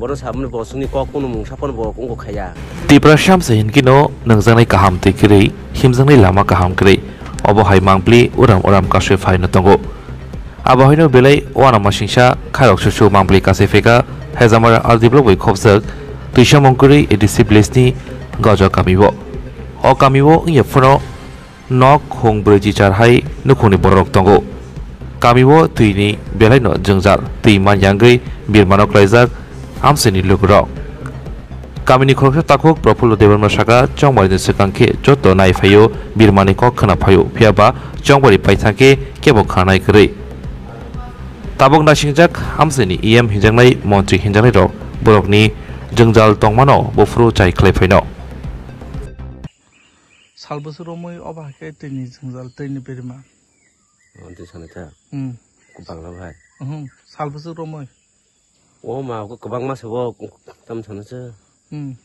मरसामनि बसुनि ककुनु मुंसापन बकुंगो खाया तिब्रा शाम से हिनकिनो नंगजांगै काहामते किरै हिमजांगै लामा काहाम किरै अबो हाय मांगप्लि उराम उराम कासे फाइनो तंगो आबो हायनो बेलै वाना खारक सुसु मांगप्लि कासे फेका हेजामारा आरदिब्लो बै खबसक तुइसा मंकुरै एडिसि प्लेसनि अ कामिबो इयफनो नक खोंग ब्रजि चारहाय नुखुनि बरक तंगो कामिबो तुइनि बेलाइनो जोंजार तुइ मानयांगै बिरमानक लाइजाक 암센이 룩럭 까미니 크롭쇼 따콕 브로폴로 데벌마샤가 정머리 스강케 쪼또 나이파요 미르마니 코크나 파요 피아바 정머리 파이타게 깨복하나이 그레이 তাবক না সিংজাক আমসেনি ইএম হিজাংনাই মন্ত্রী হিজাংনাই রক বরকনি জংজাল তংমানো বফরু চাই খাইফাইন সাল বছর মই অবাকে তেনি জংজাল বাংলা ভাই সাল বছর মই 오 마, 그, 방만 세워, 담 전하지. 응.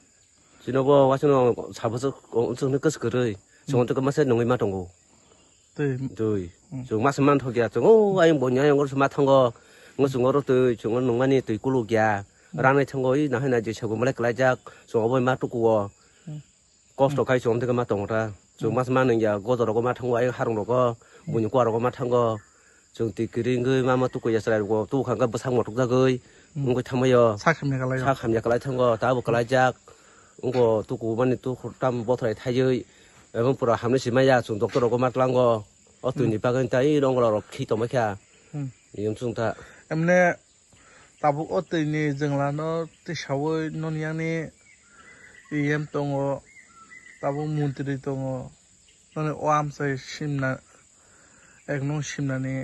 지나고, 와서는 잡아서 엄청 느껴서 그래. 저건 또 그만 세 농이 맞던 거. 네. 네. 저 맛만 토기야. 저, 오, 아이 뭐냐, 이거 맛한 거. ngô sung ngô tư chung ngô ngô ni tư cú lu gia ừ. rang này chung ngô ý nói này chỉ chèo cũng lấy cái giá xuống ngô mát tu cua có số cái xuống thì cái mát tổng ra chung mát mát này giờ có ừ. rồi có mát thằng ngô hai rong có muốn qua rồi có mát thằng ngô chung thì cứ người mà mát tu cua giờ sẽ tu khang bớt sang một chút ra người องก็ทำรมยสักคำยังก็ไรสักคำยังก็ไรทั้งก็ตาบุกไรจากองก็ตุกูมันนี่ตุกตั้มบ่ถอยไทยอยู่เออมันปวดหามนี่สิไม่ยากส่นตกตัวก็มาตั้งก็ออตุนี่ปากันใจน้องเราเราขี้ตัวไม่แค่ย่มสุงตาเอ็มเนี่ยตาบุกออตุนี่จังแลวเนาะที่ชาวโนนยังนี่ยี่ยมตรงก็ตาบุกมุนติดตรงก็นั่นเอออามใส่ชิมนะเอกน้องชิมนะนี่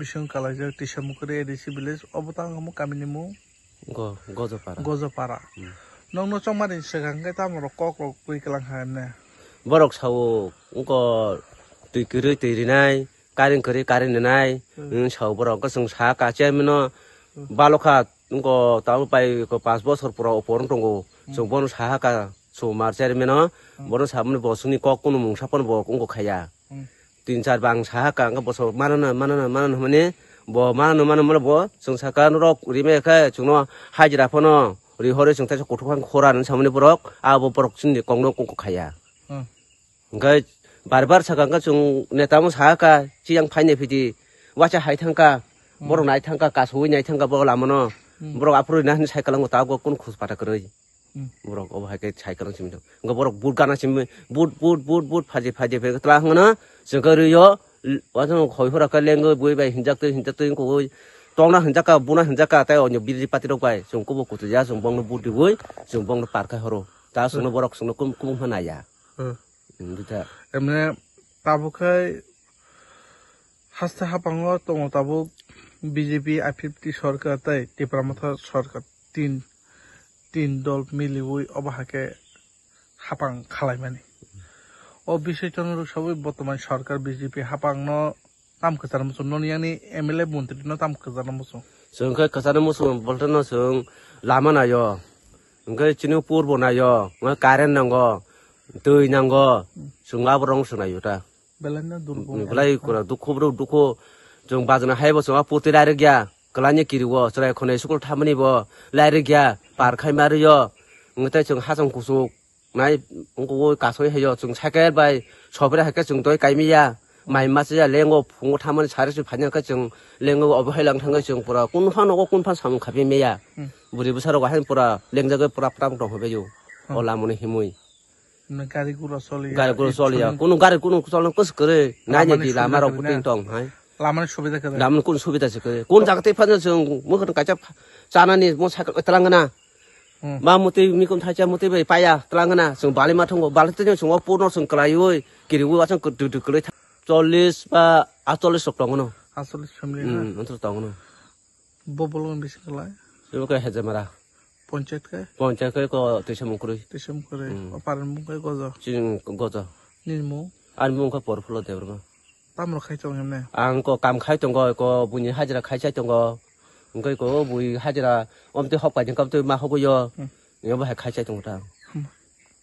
বিশং কালাজার ADC village অবতাঙ্গমু কামিনিমু গজপাড়া গজপাড়া নং নচমারি সেখানকে তামর কক রক কই কেলাং বরক সাও উক তুই কিরে তৈরি নাই কারেন করে কারেন নাই সাও বরক গসং সা কাচে মন বালখা উক তাও পাই পাঁচ বছর পর অপরন দঙ্গো जों बनो साहा का सो मार चारि मेन बनो सामने बसुनि कक कोनो मुंसापन बक उंगो tin bang manan manan manan ne manan manan sung n sar sa so sa ka ka ma ka bo bo bo mo तिन चार ब ा a छा काङ बस मान मान मान भने ब मान मान मान ब जों स t क u रक n ि म o खै n ों न ो हाजिरा फन रि हरे ज ो i थ n य गथखां खरान सामने a र क आबो बरक सिनि क ं न a कंख h ा य ा ओ ं ख a य ब ा a बार साकांगा जों न े i ा म ो साका जियां a ा इ न a फिदि व a च ा ह ा n थ ां क a बर नाय थ ां क a ग ा स ो bo ा य थांका ब लामनो बर आफुरि ना साइकेलां गता गो k ो न pa ta k ट ा क र i borok oba hai ke chai kalang chim do ngo borok bur gana chim bur bur bur bur phaje phaje phe tla hang na jeng ka yo wa jang khoi hora ka leng boi bai hinjak te hinjak te ko tong na hinjak ka buna hinjak ka tai onyo biri pati rok bai jong ko bo kutu ja jong bong no bur di boi jong bong no par ka horo ta sung no borok sung no kum kum hana ya দুটা এমনে তাবুকাই হাসতে হাপাঙ্গ তঙ্গ তাবুক BJP আই ফিফটি সরকার তাই টিপরা মাথা সরকার তিন তিন দল মিলি ওই অবাহাকে হাপাং খালাই মানে ও বিষয়টন সবই বর্তমান সরকার বিজেপি হাপাং ন তাম কাচার মুসুন ননিয়ানি এম এল এ মন্ত্রী ন তাম কাচার মুসুন সঙ্গে কাচার মুসুন বলতে ন সং লামা নাই ওকে চিনি পূর্ব নাই কারেন্ট নাঙ্গ दै नांगौ सोंलाबो रं सोनायो दा बेलाय दुखुब्रौ दुखु जों बाजानो हायबो सोङा पोते डाइरेक्ट गैया 글라니 기르고 저래 코네 수골 타문이 뭐 라르기야 바르카이 마르요 응때 정 하정 구속 나이 응고 가소에 해요 정 차게 바이 저번에 할까 정도에 까미야 마이 마스야 랭고 봉고 타문이 잘해서 반영까 정 랭고 어버헬랑 탄거 정 보라 꾼판 오고 꾼판 사문 가비메야 우리 부사로가 한 보라 랭자게 보라 프랑 동호베요 올라문에 힘이 가리구로 솔이야 가리구로 솔이야 꾸는 가리꾸는 솔은 끝을 그래 나녀기 라마로 부팅 동 하이 라면 সুবিধা করে 라면 কোন সুবিধা আছে করে কোন জায়গাতে ফাজছে মুখন কাঁচা চানানি মো তেলাঙ্গানা মা মতে মিকম থাইচা মতে বাই পায়া তেলাঙ্গানা সং বালি মাথং বালিতে সং পূর্ণ সং কলাই ওই গিরি ওই আচং কদু দু কলাই চল্লিশ বা আটচল্লিশ সব টাঙ্গনো আটচল্লিশ ফ্যামিলি হ্যাঁ। অন্তর টাঙ্গনো ববলগন বেশি কলাই সেবকে হেজে মারা পঞ্চায়েত কে পঞ্চায়েত কে কো তেসম করে তেসম করে পারন মুখে গজ গজ নির্মো আর মুখে পরফল দেবরগা 땀으로 칼정 했네. 안고 감 칼정 거, 그 분이 하지라 칼정 거, 그거 분이 하지라 엄청 헛바진 감도 막 하고요. 여보 할 칼정 거다.